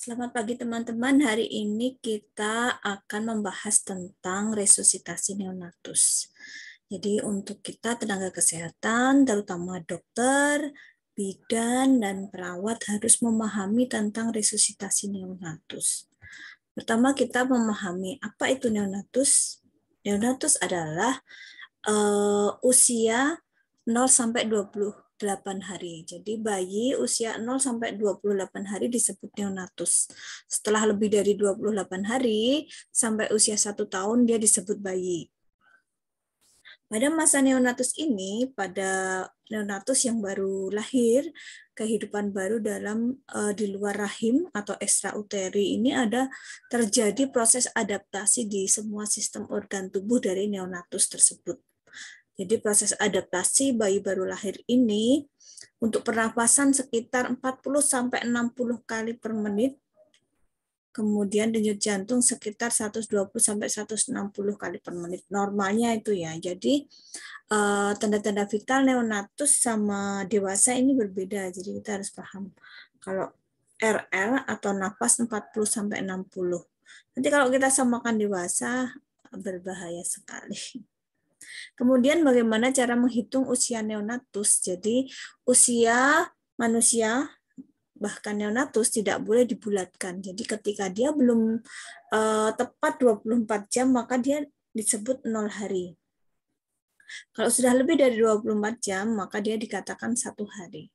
Selamat pagi teman-teman. Hari ini kita akan membahas tentang resusitasi neonatus. Jadi untuk kita tenaga kesehatan, terutama dokter, bidan, dan perawat harus memahami tentang resusitasi neonatus. Pertama kita memahami apa itu neonatus. Neonatus adalah uh, usia 0 sampai 20 8 hari. Jadi bayi usia 0 sampai 28 hari disebut neonatus. Setelah lebih dari 28 hari sampai usia 1 tahun dia disebut bayi. Pada masa neonatus ini, pada neonatus yang baru lahir, kehidupan baru dalam uh, di luar rahim atau ekstrauteri ini ada terjadi proses adaptasi di semua sistem organ tubuh dari neonatus tersebut. Jadi proses adaptasi bayi baru lahir ini untuk pernapasan sekitar 40 sampai 60 kali per menit. Kemudian denyut jantung sekitar 120 sampai 160 kali per menit. Normalnya itu ya. Jadi eh, tanda-tanda vital neonatus sama dewasa ini berbeda. Jadi kita harus paham. Kalau RL atau nafas 40 sampai 60. Nanti kalau kita samakan dewasa berbahaya sekali. Kemudian bagaimana cara menghitung usia neonatus? Jadi usia manusia bahkan neonatus tidak boleh dibulatkan. Jadi ketika dia belum uh, tepat 24 jam maka dia disebut 0 hari. Kalau sudah lebih dari 24 jam maka dia dikatakan satu hari.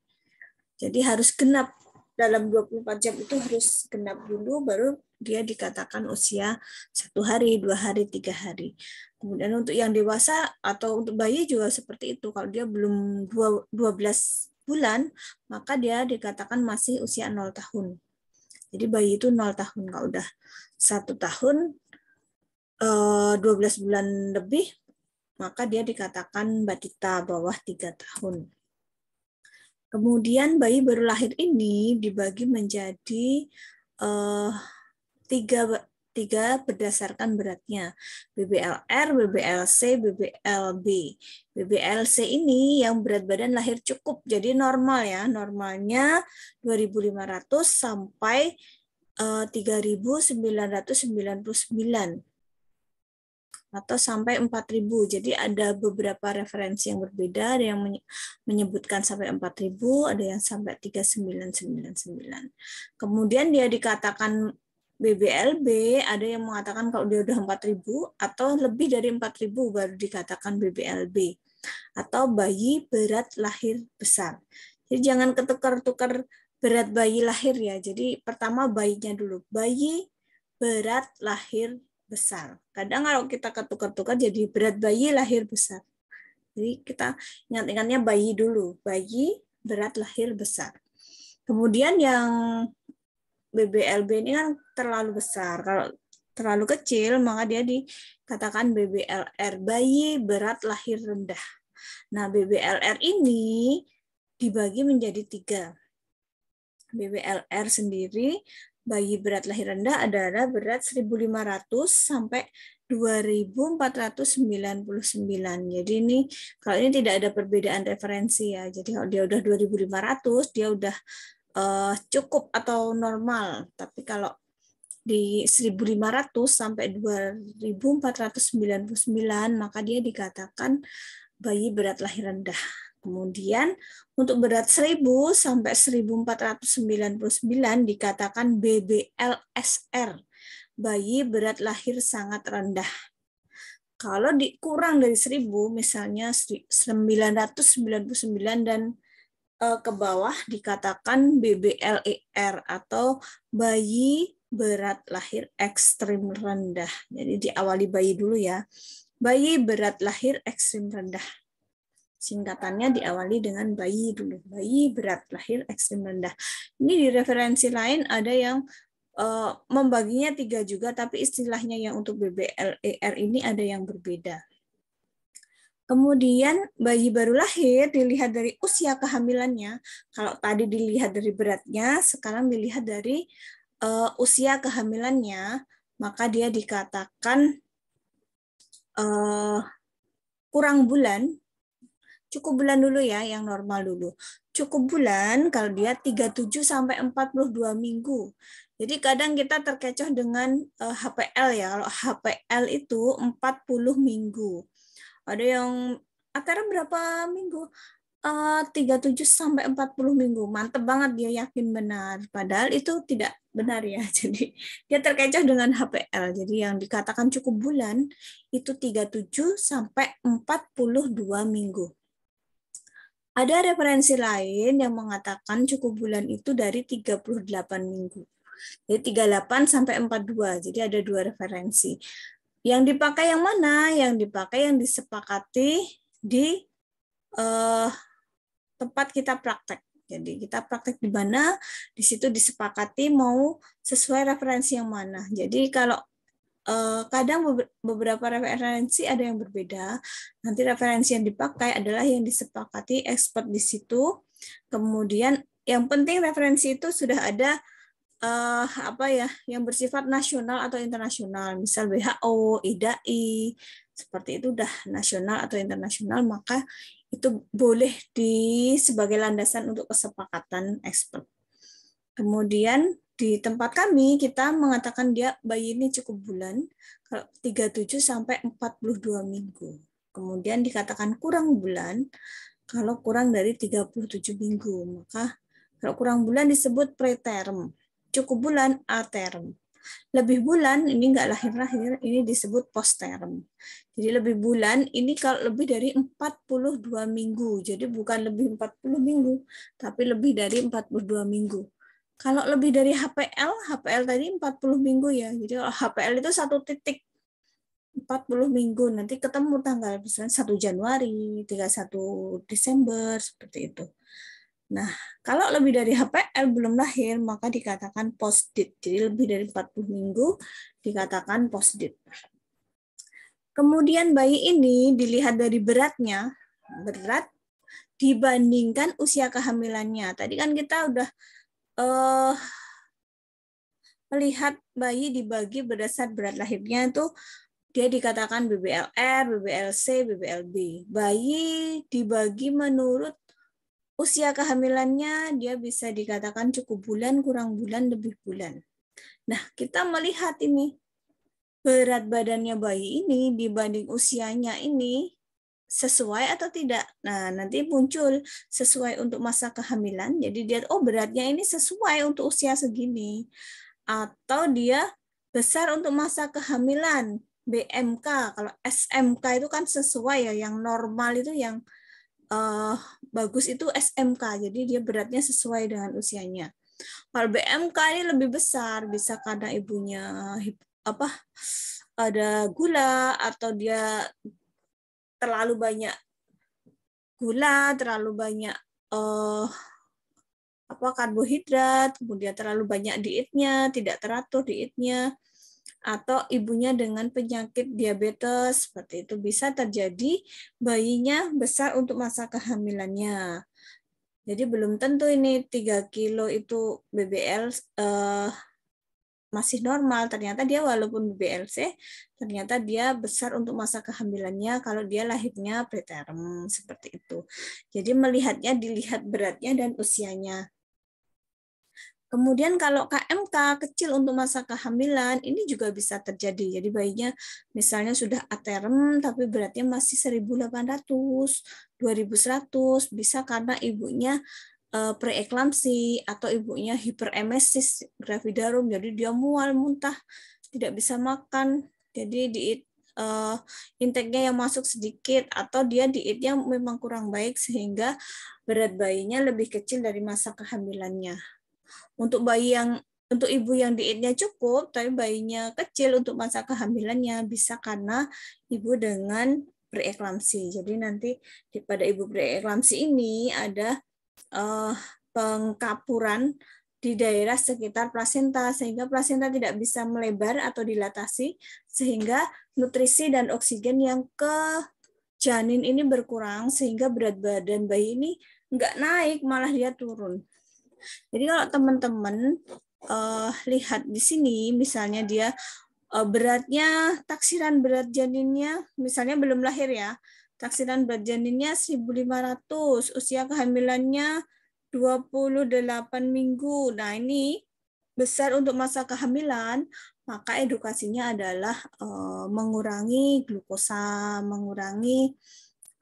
Jadi harus genap dalam 24 jam itu harus genap dulu baru dia dikatakan usia satu hari, dua hari, tiga hari. Kemudian untuk yang dewasa atau untuk bayi juga seperti itu. Kalau dia belum 12 bulan, maka dia dikatakan masih usia 0 tahun. Jadi bayi itu 0 tahun. Kalau udah satu tahun, 12 eh, bulan lebih, maka dia dikatakan batita bawah tiga tahun. Kemudian bayi baru lahir ini dibagi menjadi uh, tiga tiga berdasarkan beratnya BBLR, BBLC, BBLB. BBLC ini yang berat badan lahir cukup jadi normal ya normalnya 2.500 sampai eh, uh, 3.999 atau sampai 4.000. Jadi ada beberapa referensi yang berbeda, ada yang menyebutkan sampai 4.000, ada yang sampai 3999. Kemudian dia dikatakan BBLB, ada yang mengatakan kalau dia udah 4000 atau lebih dari 4000 baru dikatakan BBLB atau bayi berat lahir besar. Jadi jangan ketukar-tukar berat bayi lahir ya. Jadi pertama bayinya dulu. Bayi berat lahir besar. Kadang kalau kita ketukar-tukar jadi berat bayi lahir besar. Jadi kita ingat-ingatnya bayi dulu. Bayi berat lahir besar. Kemudian yang BBLB ini kan terlalu besar. Kalau terlalu kecil, maka dia dikatakan BBLR, bayi berat lahir rendah. Nah, BBLR ini dibagi menjadi tiga. BBLR sendiri, bayi berat lahir rendah adalah berat 1.500 sampai 2.499. Jadi ini kalau ini tidak ada perbedaan referensi ya. Jadi kalau dia udah 2.500, dia udah uh, cukup atau normal. Tapi kalau di 1500 sampai 2499 maka dia dikatakan bayi berat lahir rendah. Kemudian untuk berat 1000 sampai 1499 dikatakan BBLSR, bayi berat lahir sangat rendah. Kalau dikurang dari 1000 misalnya 999 dan eh, ke bawah dikatakan BBLER atau bayi berat lahir ekstrim rendah. Jadi diawali bayi dulu ya. Bayi berat lahir ekstrim rendah. Singkatannya diawali dengan bayi dulu. Bayi berat lahir ekstrim rendah. Ini di referensi lain ada yang uh, membaginya tiga juga, tapi istilahnya yang untuk BBLER ini ada yang berbeda. Kemudian bayi baru lahir dilihat dari usia kehamilannya. Kalau tadi dilihat dari beratnya, sekarang dilihat dari uh, usia kehamilannya, maka dia dikatakan uh, kurang bulan, cukup bulan dulu ya, yang normal dulu. Cukup bulan kalau dia 37 sampai 42 minggu. Jadi kadang kita terkecoh dengan uh, eh, HPL ya. Kalau HPL itu 40 minggu. Ada yang akhirnya berapa minggu? 37 eh, sampai 40 minggu. Mantep banget dia yakin benar. Padahal itu tidak benar ya. Jadi dia terkecoh dengan HPL. Jadi yang dikatakan cukup bulan itu 37 sampai 42 minggu. Ada referensi lain yang mengatakan cukup bulan itu dari 38 minggu. Jadi 38 sampai 42. Jadi ada dua referensi. Yang dipakai yang mana? Yang dipakai yang disepakati di uh, tempat kita praktek. Jadi kita praktek di mana, di situ disepakati mau sesuai referensi yang mana. Jadi kalau eh, kadang beberapa referensi ada yang berbeda. Nanti referensi yang dipakai adalah yang disepakati expert di situ. Kemudian yang penting referensi itu sudah ada eh, apa ya yang bersifat nasional atau internasional. Misal WHO, IDAI, seperti itu udah nasional atau internasional maka itu boleh di sebagai landasan untuk kesepakatan expert. Kemudian di tempat kami kita mengatakan dia bayi ini cukup bulan kalau 37 sampai 42 minggu. Kemudian dikatakan kurang bulan kalau kurang dari 37 minggu. Maka kalau kurang bulan disebut preterm, cukup bulan aterm lebih bulan ini enggak lahir-lahir ini disebut posterm. Jadi lebih bulan ini kalau lebih dari 42 minggu. Jadi bukan lebih 40 minggu, tapi lebih dari 42 minggu. Kalau lebih dari HPL, HPL tadi 40 minggu ya. Jadi kalau HPL itu satu titik 40 minggu nanti ketemu tanggal misalnya 1 Januari, 31 Desember seperti itu. Nah, kalau lebih dari HPL belum lahir, maka dikatakan postdit. Jadi lebih dari 40 minggu dikatakan postdit. Kemudian bayi ini dilihat dari beratnya, berat dibandingkan usia kehamilannya. Tadi kan kita udah uh, melihat bayi dibagi berdasar berat lahirnya itu dia dikatakan BBLR, BBLC, BBLB. Bayi dibagi menurut Usia kehamilannya dia bisa dikatakan cukup bulan, kurang bulan, lebih bulan. Nah, kita melihat ini berat badannya bayi ini dibanding usianya ini sesuai atau tidak. Nah, nanti muncul sesuai untuk masa kehamilan. Jadi dia oh beratnya ini sesuai untuk usia segini atau dia besar untuk masa kehamilan. BMK kalau SMK itu kan sesuai ya yang normal itu yang uh, bagus itu SMK, jadi dia beratnya sesuai dengan usianya. Kalau BMK ini lebih besar, bisa karena ibunya apa ada gula atau dia terlalu banyak gula, terlalu banyak uh, apa karbohidrat, kemudian terlalu banyak dietnya, tidak teratur dietnya, atau ibunya dengan penyakit diabetes seperti itu bisa terjadi bayinya besar untuk masa kehamilannya. Jadi belum tentu ini 3 kilo itu BBL eh, masih normal. Ternyata dia walaupun BBLC, ternyata dia besar untuk masa kehamilannya kalau dia lahirnya preterm seperti itu. Jadi melihatnya dilihat beratnya dan usianya. Kemudian kalau KMK kecil untuk masa kehamilan ini juga bisa terjadi. Jadi bayinya misalnya sudah aterem tapi beratnya masih 1800, 2100 bisa karena ibunya eh, preeklamsi atau ibunya hiperemesis gravidarum jadi dia mual muntah tidak bisa makan jadi diet uh, eh, intake-nya yang masuk sedikit atau dia dietnya memang kurang baik sehingga berat bayinya lebih kecil dari masa kehamilannya untuk bayi yang untuk ibu yang dietnya cukup, tapi bayinya kecil untuk masa kehamilannya bisa karena ibu dengan preeklamsi. Jadi nanti pada ibu preeklamsi ini ada uh, pengkapuran di daerah sekitar plasenta sehingga plasenta tidak bisa melebar atau dilatasi sehingga nutrisi dan oksigen yang ke janin ini berkurang sehingga berat badan bayi ini nggak naik malah dia turun jadi kalau teman-teman uh, lihat di sini, misalnya dia uh, beratnya taksiran berat janinnya, misalnya belum lahir ya, taksiran berat janinnya 1.500, usia kehamilannya 28 minggu. Nah ini besar untuk masa kehamilan, maka edukasinya adalah uh, mengurangi glukosa, mengurangi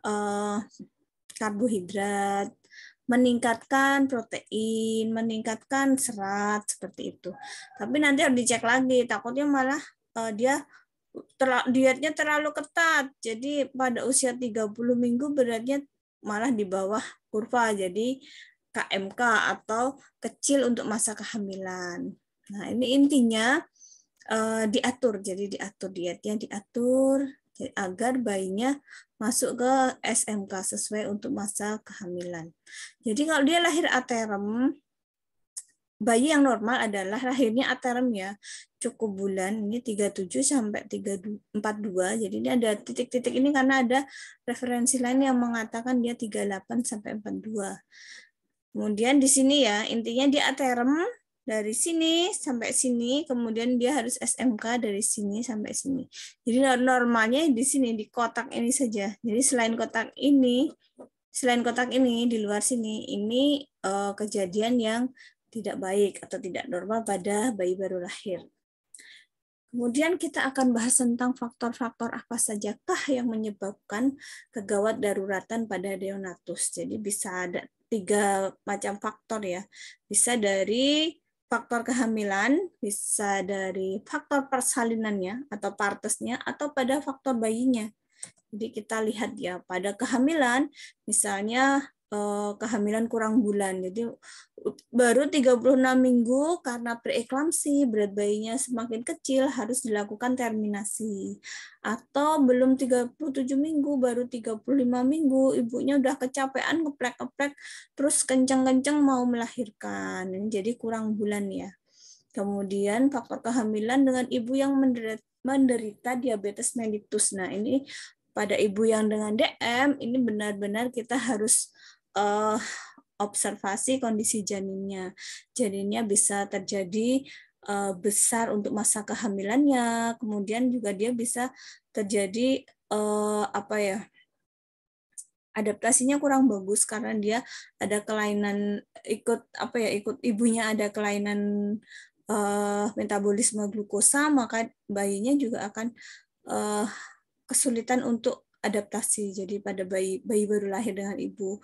uh, karbohidrat, meningkatkan protein, meningkatkan serat seperti itu. Tapi nanti harus dicek lagi, takutnya malah uh, dia terla, dietnya terlalu ketat. Jadi pada usia 30 minggu beratnya malah di bawah kurva. Jadi KMK atau kecil untuk masa kehamilan. Nah, ini intinya uh, diatur. Jadi diatur dietnya diatur agar bayinya masuk ke SMK sesuai untuk masa kehamilan. Jadi kalau dia lahir aterem, bayi yang normal adalah lahirnya aterem ya cukup bulan ini 37 sampai 342 jadi ini ada titik-titik ini karena ada referensi lain yang mengatakan dia 38 sampai 42 kemudian di sini ya intinya dia aterem dari sini sampai sini, kemudian dia harus SMK dari sini sampai sini. Jadi normalnya di sini di kotak ini saja. Jadi selain kotak ini, selain kotak ini di luar sini, ini uh, kejadian yang tidak baik atau tidak normal pada bayi baru lahir. Kemudian kita akan bahas tentang faktor-faktor apa sajakah yang menyebabkan kegawat daruratan pada neonatus. Jadi bisa ada tiga macam faktor ya. Bisa dari faktor kehamilan, bisa dari faktor persalinannya atau partesnya, atau pada faktor bayinya. Jadi kita lihat ya pada kehamilan, misalnya Eh, kehamilan kurang bulan. Jadi baru 36 minggu karena preeklamsi berat bayinya semakin kecil harus dilakukan terminasi. Atau belum 37 minggu baru 35 minggu ibunya udah kecapean ngeplek ngeplek terus kenceng-kenceng mau melahirkan. Jadi kurang bulan ya. Kemudian faktor kehamilan dengan ibu yang menderita diabetes mellitus. Nah, ini pada ibu yang dengan DM ini benar-benar kita harus uh, observasi kondisi janinnya. Janinnya bisa terjadi uh, besar untuk masa kehamilannya, kemudian juga dia bisa terjadi uh, apa ya? adaptasinya kurang bagus karena dia ada kelainan ikut apa ya ikut ibunya ada kelainan uh, metabolisme glukosa maka bayinya juga akan uh, kesulitan untuk adaptasi jadi pada bayi bayi baru lahir dengan ibu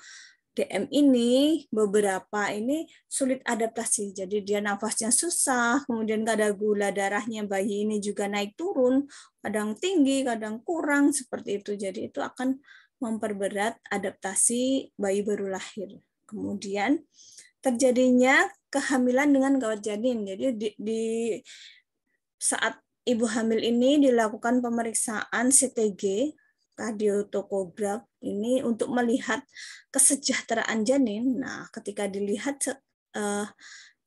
DM ini beberapa ini sulit adaptasi. Jadi dia nafasnya susah, kemudian ada gula darahnya bayi ini juga naik turun, kadang tinggi, kadang kurang seperti itu. Jadi itu akan memperberat adaptasi bayi baru lahir. Kemudian terjadinya kehamilan dengan gawat janin. Jadi di, di saat ibu hamil ini dilakukan pemeriksaan CTG radiotokograf ini untuk melihat kesejahteraan janin. Nah, ketika dilihat uh,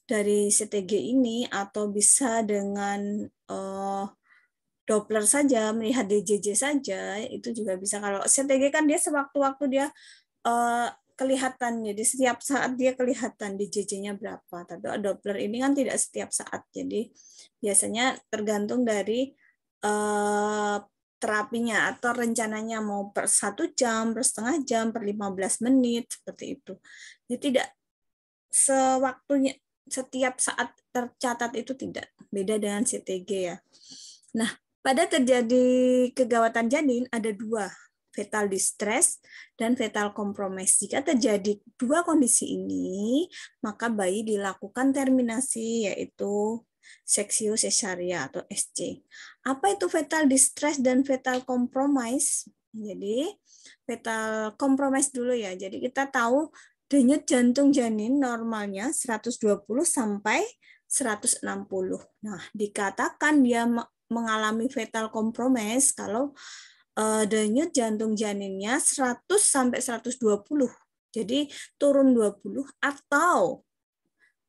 dari CTG ini atau bisa dengan uh, Doppler saja melihat DJJ saja itu juga bisa kalau CTG kan dia sewaktu-waktu dia uh, eh, kelihatan jadi setiap saat dia kelihatan DJJ-nya berapa tapi Doppler ini kan tidak setiap saat jadi biasanya tergantung dari uh, terapinya atau rencananya mau per satu jam, per setengah jam, per 15 menit seperti itu. Jadi tidak sewaktunya setiap saat tercatat itu tidak beda dengan CTG ya. Nah, pada terjadi kegawatan janin ada dua, fetal distress dan fetal kompromis. Jika terjadi dua kondisi ini, maka bayi dilakukan terminasi yaitu seksio cesarea atau SC. Apa itu fetal distress dan fetal compromise? Jadi fetal compromise dulu ya. Jadi kita tahu denyut jantung janin normalnya 120 sampai 160. Nah, dikatakan dia mengalami fetal compromise kalau uh, denyut jantung janinnya 100 sampai 120. Jadi turun 20 atau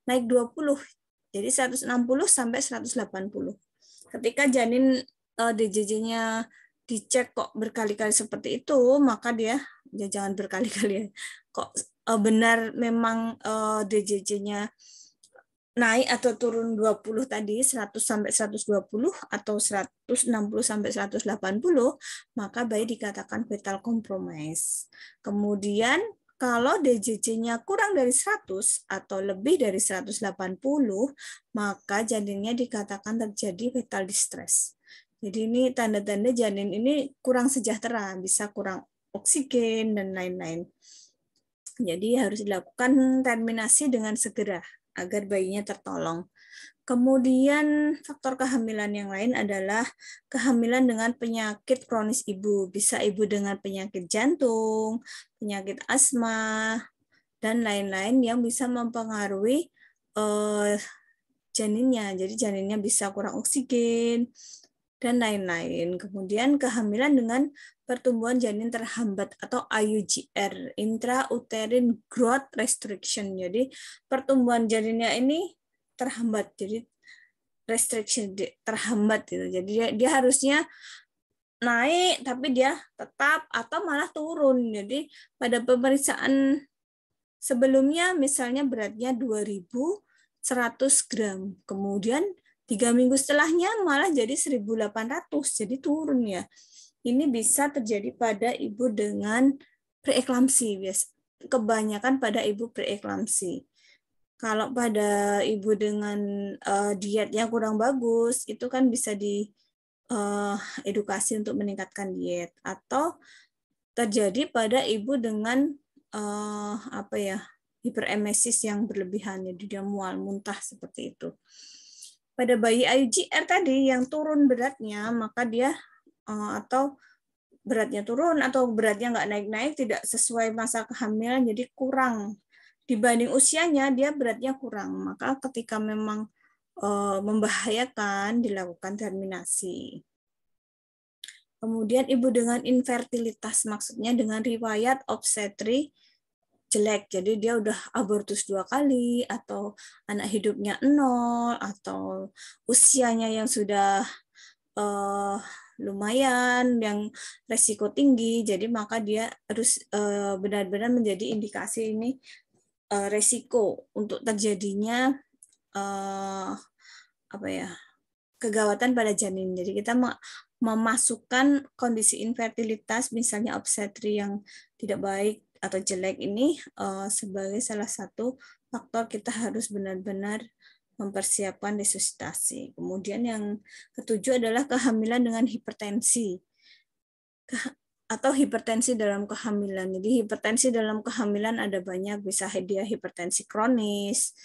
naik 20. Jadi 160 sampai 180. Ketika janin uh, eh, DJJ-nya dicek kok berkali-kali seperti itu, maka dia ya jangan berkali-kali ya. Kok uh, benar memang uh, eh, DJJ-nya naik atau turun 20 tadi 100 sampai 120 atau 160 sampai 180 maka bayi dikatakan fetal compromise. Kemudian kalau djc nya kurang dari 100 atau lebih dari 180, maka janinnya dikatakan terjadi fetal distress. Jadi ini tanda-tanda janin ini kurang sejahtera, bisa kurang oksigen dan lain-lain. Jadi harus dilakukan terminasi dengan segera agar bayinya tertolong. Kemudian faktor kehamilan yang lain adalah kehamilan dengan penyakit kronis ibu. Bisa ibu dengan penyakit jantung, penyakit asma, dan lain-lain yang bisa mempengaruhi eh, janinnya. Jadi janinnya bisa kurang oksigen, dan lain-lain. Kemudian kehamilan dengan pertumbuhan janin terhambat atau IUGR, intrauterine growth restriction. Jadi pertumbuhan janinnya ini terhambat jadi restriction terhambat gitu jadi dia, dia harusnya naik tapi dia tetap atau malah turun jadi pada pemeriksaan sebelumnya misalnya beratnya 2100 gram kemudian tiga minggu setelahnya malah jadi 1800 jadi turun ya ini bisa terjadi pada ibu dengan preeklamsi bias kebanyakan pada ibu preeklamsi kalau pada ibu dengan uh, eh, yang kurang bagus itu kan bisa di uh, edukasi untuk meningkatkan diet atau terjadi pada ibu dengan uh, apa ya hiperemesis yang berlebihan jadi dia mual muntah seperti itu pada bayi IUGR tadi yang turun beratnya maka dia uh, atau beratnya turun atau beratnya nggak naik-naik tidak sesuai masa kehamilan jadi kurang dibanding usianya dia beratnya kurang. Maka ketika memang e, membahayakan dilakukan terminasi. Kemudian ibu dengan infertilitas maksudnya dengan riwayat obstetri jelek. Jadi dia udah abortus dua kali atau anak hidupnya nol atau usianya yang sudah e, lumayan yang resiko tinggi jadi maka dia harus eh, benar-benar menjadi indikasi ini uh, resiko untuk terjadinya uh, apa ya kegawatan pada janin. Jadi kita memasukkan kondisi infertilitas misalnya obstetri yang tidak baik atau jelek ini uh, sebagai salah satu faktor kita harus benar-benar mempersiapkan resusitasi. Kemudian yang ketujuh adalah kehamilan dengan hipertensi atau hipertensi dalam kehamilan. Jadi hipertensi dalam kehamilan ada banyak, bisa dia hipertensi kronis,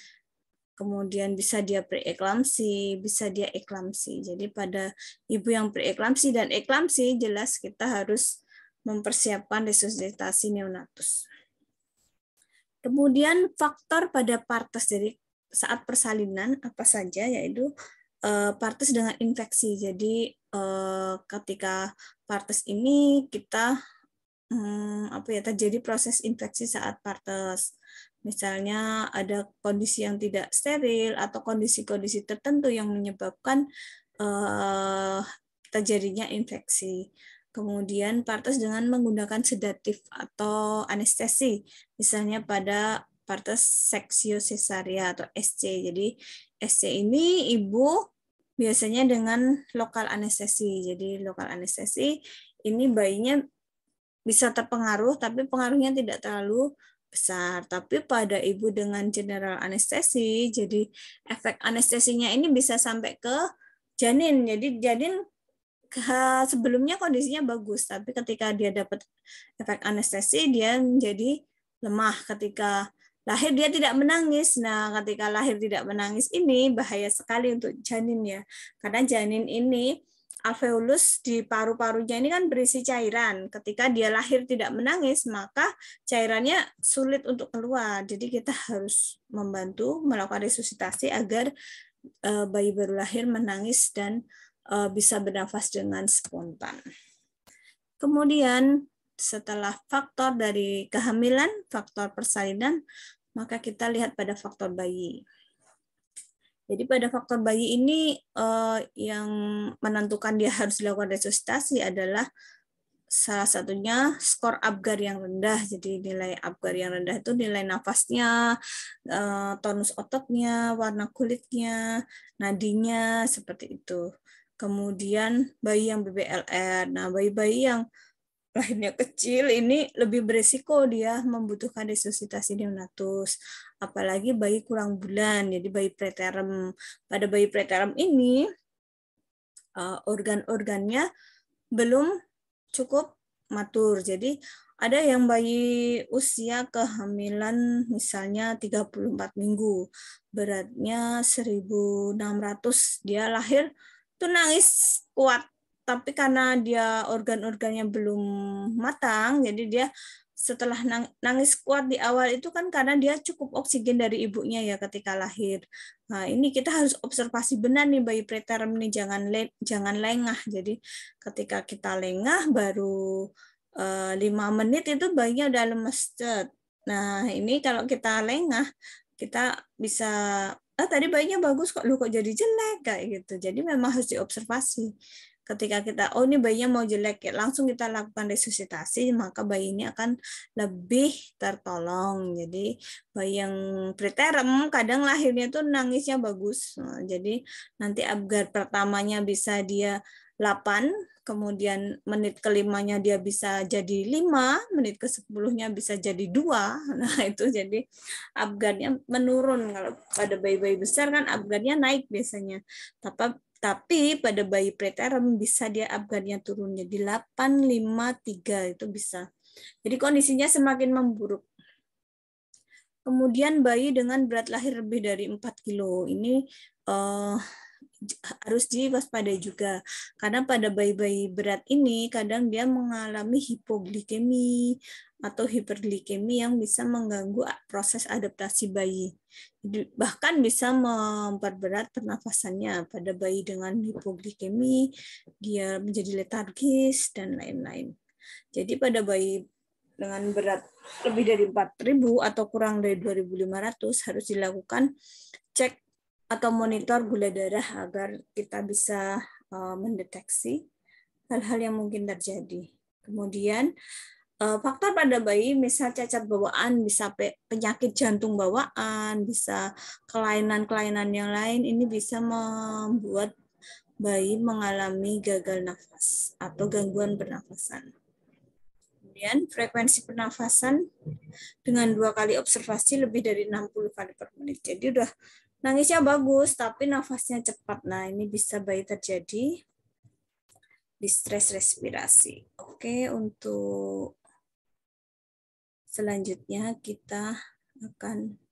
kemudian bisa dia preeklamsi, bisa dia eklamsi. Jadi pada ibu yang preeklamsi dan eklamsi jelas kita harus mempersiapkan resusitasi neonatus. Kemudian faktor pada partes, jadi saat persalinan apa saja yaitu uh, eh, partis dengan infeksi. Jadi uh, ketika partis ini kita um, apa ya terjadi proses infeksi saat partis. Misalnya ada kondisi yang tidak steril atau kondisi-kondisi tertentu yang menyebabkan uh, terjadinya infeksi. Kemudian partis dengan menggunakan sedatif atau anestesi, misalnya pada partes seksio cesaria atau SC. Jadi SC ini ibu biasanya dengan lokal anestesi. Jadi lokal anestesi ini bayinya bisa terpengaruh tapi pengaruhnya tidak terlalu besar. Tapi pada ibu dengan general anestesi, jadi efek anestesinya ini bisa sampai ke janin. Jadi janin sebelumnya kondisinya bagus, tapi ketika dia dapat efek anestesi dia menjadi lemah ketika lahir dia tidak menangis. Nah, ketika lahir tidak menangis ini bahaya sekali untuk janin ya. Karena janin ini alveolus di paru-parunya ini kan berisi cairan. Ketika dia lahir tidak menangis, maka cairannya sulit untuk keluar. Jadi kita harus membantu melakukan resusitasi agar eh, bayi baru lahir menangis dan eh, bisa bernafas dengan spontan. Kemudian setelah faktor dari kehamilan, faktor persalinan, maka kita lihat pada faktor bayi. Jadi pada faktor bayi ini eh, yang menentukan dia harus dilakukan resusitasi adalah salah satunya skor Apgar yang rendah. Jadi nilai Apgar yang rendah itu nilai nafasnya, eh, tonus ototnya, warna kulitnya, nadinya seperti itu. Kemudian bayi yang BBLR. Nah, bayi-bayi yang lainnya kecil, ini lebih beresiko dia membutuhkan resusitasi neonatus. Apalagi bayi kurang bulan, jadi bayi preterm. Pada bayi preterm ini, eh, organ-organnya belum cukup matur. Jadi ada yang bayi usia kehamilan misalnya 34 minggu, beratnya 1600, dia lahir tuh nangis kuat tapi karena dia organ-organnya belum matang jadi dia setelah nangis kuat di awal itu kan karena dia cukup oksigen dari ibunya ya ketika lahir. Nah, ini kita harus observasi benar nih bayi preterm ini jangan le jangan lengah. Jadi ketika kita lengah baru eh, lima uh, menit itu bayinya udah lemes. Nah, ini kalau kita lengah kita bisa ah tadi bayinya bagus kok lu kok jadi jelek kayak gitu. Jadi memang harus diobservasi ketika kita oh ini bayinya mau jelek ya langsung kita lakukan resusitasi maka bayi ini akan lebih tertolong jadi bayi yang preterm kadang lahirnya tuh nangisnya bagus nah, jadi nanti abgar pertamanya bisa dia 8 kemudian menit kelimanya dia bisa jadi 5 menit ke 10-nya bisa jadi dua nah itu jadi abgarnya menurun kalau pada bayi-bayi besar kan abgarnya naik biasanya tapi tapi pada bayi preterm bisa dia abgannya turun jadi 853 itu bisa. Jadi kondisinya semakin memburuk. Kemudian bayi dengan berat lahir lebih dari 4 kilo ini uh, harus diwaspadai juga karena pada bayi-bayi berat ini kadang dia mengalami hipoglikemi atau hiperglikemi yang bisa mengganggu proses adaptasi bayi bahkan bisa memperberat pernafasannya pada bayi dengan hipoglikemi dia menjadi letargis dan lain-lain jadi pada bayi dengan berat lebih dari 4.000 atau kurang dari 2.500 harus dilakukan cek atau monitor gula darah agar kita bisa uh, mendeteksi hal-hal yang mungkin terjadi. Kemudian uh, faktor pada bayi misal cacat bawaan, bisa pe penyakit jantung bawaan, bisa kelainan-kelainan yang lain ini bisa membuat bayi mengalami gagal nafas atau gangguan pernafasan. Kemudian frekuensi pernafasan dengan dua kali observasi lebih dari 60 kali per menit. Jadi udah Nangisnya bagus, tapi nafasnya cepat. Nah, ini bisa bayi terjadi distress respirasi. Oke, untuk selanjutnya kita akan